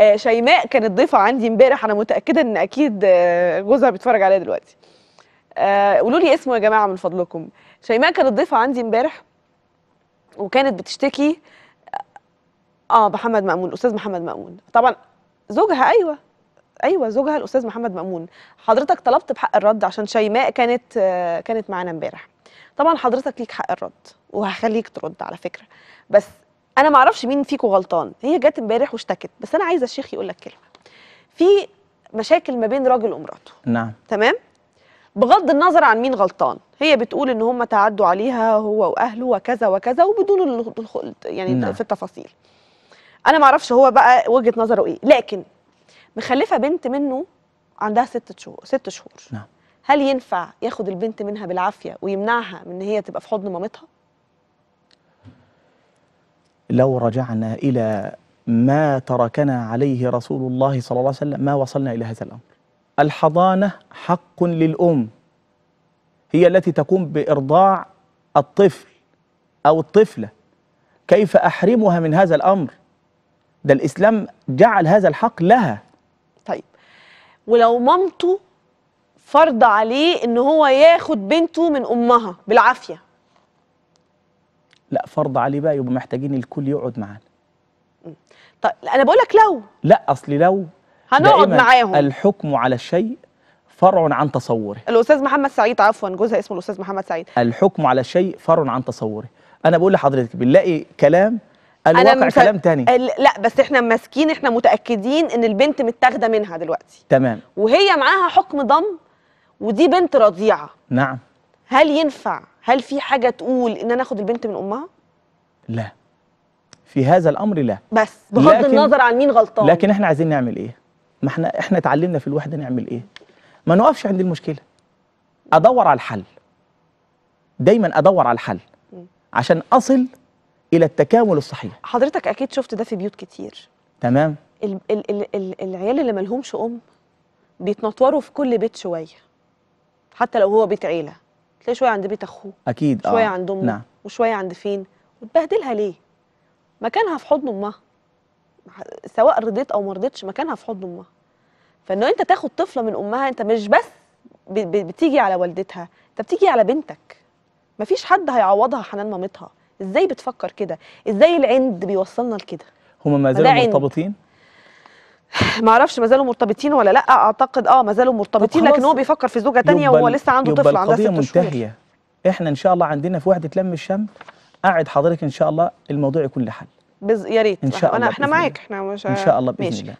آه، شيماء كانت ضيفه عندي امبارح انا متاكده ان اكيد آه، جوزها بيتفرج عليا دلوقتي آه، قولوا لي اسمه يا جماعه من فضلكم شيماء كانت ضيفه عندي امبارح وكانت بتشتكي اه محمد مأمون استاذ محمد مأمون طبعا زوجها ايوه ايوه زوجها الاستاذ محمد مأمون حضرتك طلبت بحق الرد عشان شيماء كانت كانت معانا امبارح طبعا حضرتك ليك حق الرد وهخليك ترد على فكره بس انا ما اعرفش مين فيكم غلطان هي جت امبارح واشتكت بس انا عايزه الشيخ يقول لك كلمه في مشاكل ما بين راجل ومراته نعم تمام بغض النظر عن مين غلطان هي بتقول ان هم تعدوا عليها هو واهله وكذا وكذا وبدون يعني نعم. في التفاصيل انا ما اعرفش هو بقى وجهه نظره ايه لكن مخلفه بنت منه عندها ست شهور ست شهور نعم هل ينفع ياخد البنت منها بالعافيه ويمنعها من ان هي تبقى في حضن مامتها لو رجعنا إلى ما تركنا عليه رسول الله صلى الله عليه وسلم ما وصلنا إلى هذا الأمر الحضانة حق للأم هي التي تقوم بإرضاع الطفل أو الطفلة كيف أحرمها من هذا الأمر ده الإسلام جعل هذا الحق لها طيب ولو مامته فرض عليه ان هو ياخد بنته من امها بالعافيه فرض عليه بقى يبقى محتاجين الكل يقعد معانا طب انا بقول لك لو لا اصل لو هنقعد معاهم الحكم على الشيء فرع عن تصوره الاستاذ محمد سعيد عفوا جوزها اسمه الاستاذ محمد سعيد الحكم على الشيء فرع عن تصوره انا بقول لحضرتك بنلاقي كلام الواقع أنا كلام تاني لا بس احنا ماسكين احنا متاكدين ان البنت متاخده منها دلوقتي تمام وهي معاها حكم ضم ودي بنت رضيعه نعم هل ينفع هل في حاجه تقول ان انا اخد البنت من امها لا في هذا الامر لا بس بغض النظر عن مين غلطان لكن احنا عايزين نعمل ايه ما احنا احنا اتعلمنا في الوحده نعمل ايه ما نقفش عند المشكله ادور على الحل دايما ادور على الحل عشان اصل الى التكامل الصحيح حضرتك اكيد شفت ده في بيوت كتير تمام ال ال ال ال العيال اللي مالهمش ام بيتنطوروا في كل بيت شويه حتى لو هو بيت عيله تلاقي شويه عند بيت اخوه اكيد شويه آه. عند امه نعم. وشويه عند فين بتبهدلها ليه مكانها في حضن امها سواء رضيت او ما رضيتش مكانها في حضن امها فانه انت تاخد طفله من امها انت مش بس بتيجي على والدتها انت بتيجي على بنتك مفيش حد هيعوضها حنان مامتها ازاي بتفكر كده ازاي العند بيوصلنا لكده هما ما زالوا مرتبطين ما اعرفش ما زالوا مرتبطين ولا لا اعتقد اه ما زالوا مرتبطين لكن هو بيفكر في زوجه تانية وهو لسه عنده طفل عندها ست شهور القضيه منتهيه احنا ان شاء الله عندنا في وحده لم الشمل اعد حضرتك ان شاء الله الموضوع يكون له حل بز... يا ريت ان شاء الله احنا معاك احنا مش ان شاء الله باذن ماشي. الله